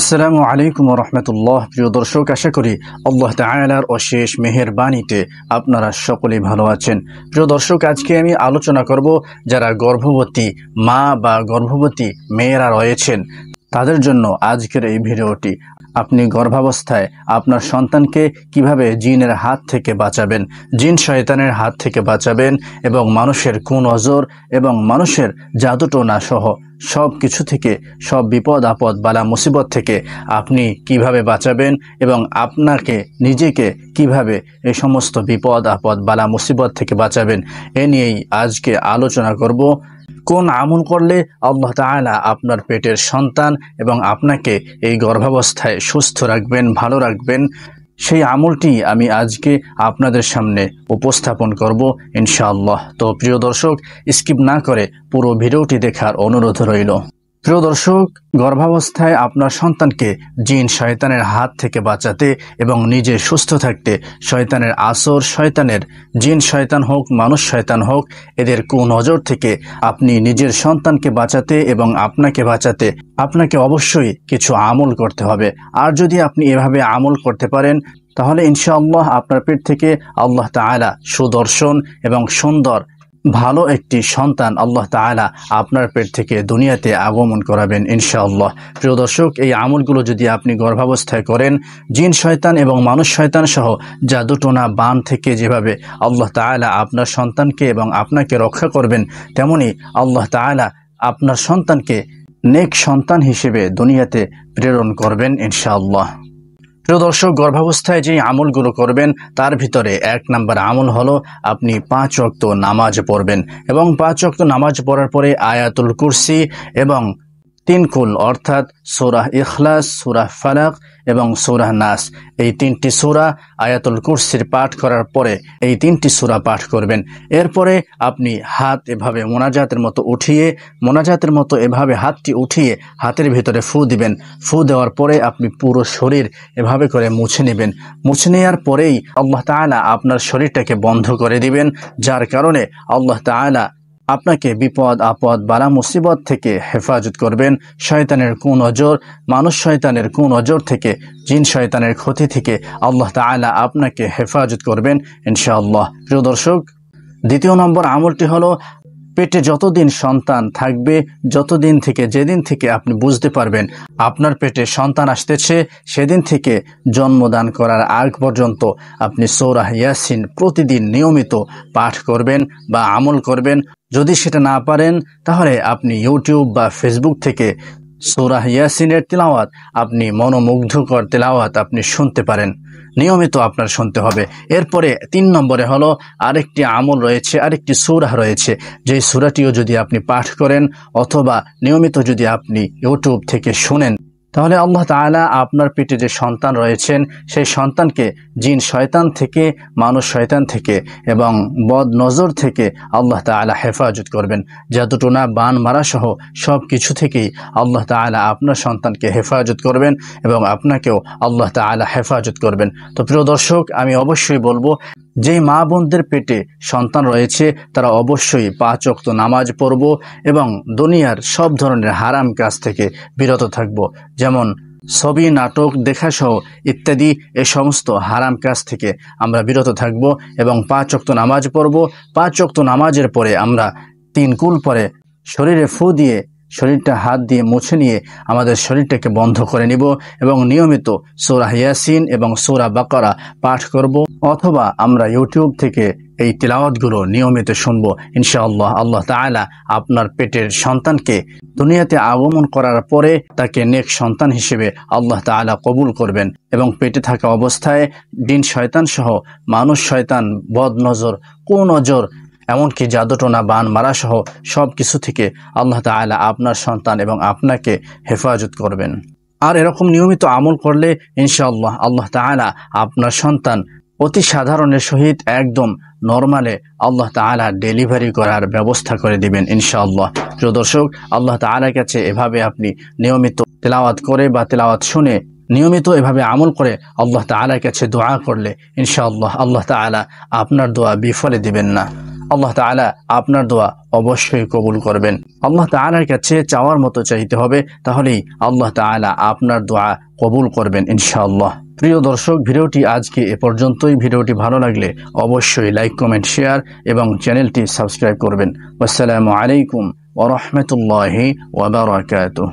আসসালামু আলাইকুম রহমতুল্লাহ প্রিয় দর্শক আশা করি আল্লাহ তায়ালার অশেষ মেহরবাণীতে আপনারা সকলেই ভালো আছেন প্রিয় দর্শক আজকে আমি আলোচনা করব যারা গর্ভবতী মা বা গর্ভবতী মেয়েরা রয়েছেন তাদের জন্য আজকের এই ভিডিওটি আপনি গর্ভাবস্থায় আপনার সন্তানকে কিভাবে জিনের হাত থেকে বাঁচাবেন জিন শয়তানের হাত থেকে বাঁচাবেন এবং মানুষের কুনজর এবং মানুষের জাদুটোনা সহ সব কিছু থেকে সব বিপদ আপদ বালা মুসিবত থেকে আপনি কিভাবে বাঁচাবেন এবং আপনাকে নিজেকে কিভাবে এই সমস্ত বিপদ আপদ বালা মুসিবত থেকে বাঁচাবেন এ নিয়েই আজকে আলোচনা করব কোন আমল করলে আল্লাহ তালা আপনার পেটের সন্তান এবং আপনাকে এই গর্ভাবস্থায় সুস্থ রাখবেন ভালো রাখবেন সেই আমলটি আমি আজকে আপনাদের সামনে উপস্থাপন করব ইনশাআল্লাহ তো প্রিয় দর্শক স্কিপ না করে পুরো ভিডিওটি দেখার অনুরোধ রইল প্রিয় দর্শক গর্ভাবস্থায় আপনার সন্তানকে জিন শয়তানের হাত থেকে বাঁচাতে এবং নিজে সুস্থ থাকতে শয়তানের আসর শয়তানের জিন শয়তান হোক মানুষ শয়তান হোক এদের কুনজর থেকে আপনি নিজের সন্তানকে বাঁচাতে এবং আপনাকে বাঁচাতে আপনাকে অবশ্যই কিছু আমল করতে হবে আর যদি আপনি এভাবে আমল করতে পারেন তাহলে ইনশাআল্লাহ আপনার পেট থেকে আল্লাহ তালা সুদর্শন এবং সুন্দর ভালো একটি সন্তান আল্লাহ তালা আপনার পেট থেকে দুনিয়াতে আগমন করাবেন ইনশাআল্লাহ প্রিয় দর্শক এই আমলগুলো যদি আপনি গর্ভাবস্থায় করেন জিন শয়তান এবং মানুষ শয়তান সহ জাদুটোনা বান থেকে যেভাবে আল্লাহ তালা আপনার সন্তানকে এবং আপনাকে রক্ষা করবেন তেমনি আল্লাহ তালা আপনার সন্তানকে নেক সন্তান হিসেবে দুনিয়াতে প্রেরণ করবেন ইনশাআল্লাহ প্রিয় দর্শক গর্ভাবস্থায় যে আমলগুলো করবেন তার ভিতরে এক নাম্বার আমল হলো আপনি পাঁচ অক্ত নামাজ পড়বেন এবং পাঁচ অক্ত নামাজ পড়ার পরে আয়াতুল কুরসি এবং তিন কুল অর্থাৎ সুরাহ ইখলাস সুরাহ ফালাক এবং সুরাহ নাস এই তিনটি সুরা আয়াতুল কুরসির পাঠ করার পরে এই তিনটি সুরা পাঠ করবেন এরপরে আপনি হাত এভাবে মোনাজাতের মতো উঠিয়ে মোনাজাতের মতো এভাবে হাতটি উঠিয়ে হাতের ভিতরে ফু দিবেন ফু দেওয়ার পরে আপনি পুরো শরীর এভাবে করে মুছে নেবেন মুছে নেওয়ার পরেই আল্লাহ তালা আপনার শরীরটাকে বন্ধ করে দিবেন যার কারণে আল্লাহ তালা আপনাকে বিপদ আপদ বালা মুসিবত থেকে হেফাজত করবেন শয়তানের কোন অজর মানুষ শয়তানের কোন অজর থেকে জিন শয়তানের ক্ষতি থেকে আল্লাহ তালা আপনাকে হেফাজত করবেন ইনশাআল্লাহ প্রিয় দর্শক দ্বিতীয় নম্বর আমলটি হলো পেটে যতদিন সন্তান থাকবে যতদিন থেকে যেদিন থেকে আপনি বুঝতে পারবেন আপনার পেটে সন্তান আসতেছে সেদিন থেকে জন্মদান করার আগ পর্যন্ত আপনি সৌরাহ ইয়াসিন প্রতিদিন নিয়মিত পাঠ করবেন বা আমল করবেন যদি সেটা না পারেন তাহলে আপনি ইউটিউব বা ফেসবুক থেকে সোরাহ ইয়াসিনের তেলাওয়াত আপনি মনোমুগ্ধকর তেলাওয়াত আপনি শুনতে পারেন নিয়মিত আপনার শুনতে হবে এরপরে তিন নম্বরে হলো আরেকটি আমল রয়েছে আরেকটি সুরাহ রয়েছে যেই সুরাটিও যদি আপনি পাঠ করেন অথবা নিয়মিত যদি আপনি ইউটিউব থেকে শুনেন তাহলে আল্লাহ তালা আপনার পেটে যে সন্তান রয়েছেন সেই সন্তানকে জিন শয়তান থেকে মানুষ শয়তান থেকে এবং বদ নজর থেকে আল্লাহ তালা হেফাজত করবেন জাদুটোনা বান মারা সহ সব কিছু থেকেই আল্লাহ তালা আপনার সন্তানকে হেফাজত করবেন এবং আপনাকেও আল্লাহ তালা হেফাজত করবেন তো প্রিয় দর্শক আমি অবশ্যই বলবো যেই মা বোনদের পেটে সন্তান রয়েছে তারা অবশ্যই পাঁচ অক্ত নামাজ পড়ব এবং দুনিয়ার সব ধরনের হারাম কাজ থেকে বিরত থাকব যেমন ছবি নাটক দেখাসহ ইত্যাদি এ সমস্ত হারাম কাজ থেকে আমরা বিরত থাকব এবং পাঁচ অক্ত নামাজ পড়ব পাঁচ অক্ত নামাজের পরে আমরা তিন কুল পরে শরীরে ফু দিয়ে শরীরটা হাত দিয়ে মুছে নিয়ে আমাদের শরীরটাকে বন্ধ করে নিব এবং নিয়মিত সোরা ইয়াসিন এবং সোরা বাকারা পাঠ করব অথবা আমরা ইউটিউব থেকে এই তেলাওয়াতগুলো নিয়মিত শুনবো ইনশাআল্লাহ আল্লাহ তালা আপনার পেটের সন্তানকে দুনিয়াতে আগমন করার পরে তাকে নেক সন্তান হিসেবে আল্লাহ তালা কবুল করবেন এবং পেটে থাকা অবস্থায় দিন শয়তান সহ মানুষ শয়তান বদ নজর কুনজর এমনকি জাদুটোনা বান মারা সহ সব কিছু থেকে আল্লাহ তালা আপনার সন্তান এবং আপনাকে হেফাজত করবেন আর এরকম নিয়মিত আমল করলে ইনশাআল্লাহ আল্লাহ তালা আপনার সন্তান অতি সাধারণের সহিত একদম নর্মালে আল্লাহ তালা ডেলিভারি করার ব্যবস্থা করে দিবেন ইনশাআল্লাহ প্রিয় দর্শক আল্লাহ তালার কাছে এভাবে আপনি নিয়মিত তেলাওয়াত করে বা তেলাওয়াত শুনে নিয়মিত এভাবে আমল করে আল্লাহ তালার কাছে দোয়া করলে ইনশাআল্লাহ আল্লাহ তালা আপনার দোয়া বিফলে দিবেন না আল্লাহ তালা আপনার দোয়া অবশ্যই কবুল করবেন আল্লাহ তালার কাছে চাওয়ার মতো চাইতে হবে তাহলেই আল্লাহ তালা আপনার দোয়া কবুল করবেন ইনশাআল্লাহ প্রিয় দর্শক ভিডিওটি আজকে এ পর্যন্তই ভিডিওটি ভালো লাগলে অবশ্যই লাইক কমেন্ট শেয়ার এবং চ্যানেলটি সাবস্ক্রাইব করবেন আসসালামু আলাইকুম ওরহমতুল্লাহি ওবরাকাতুহ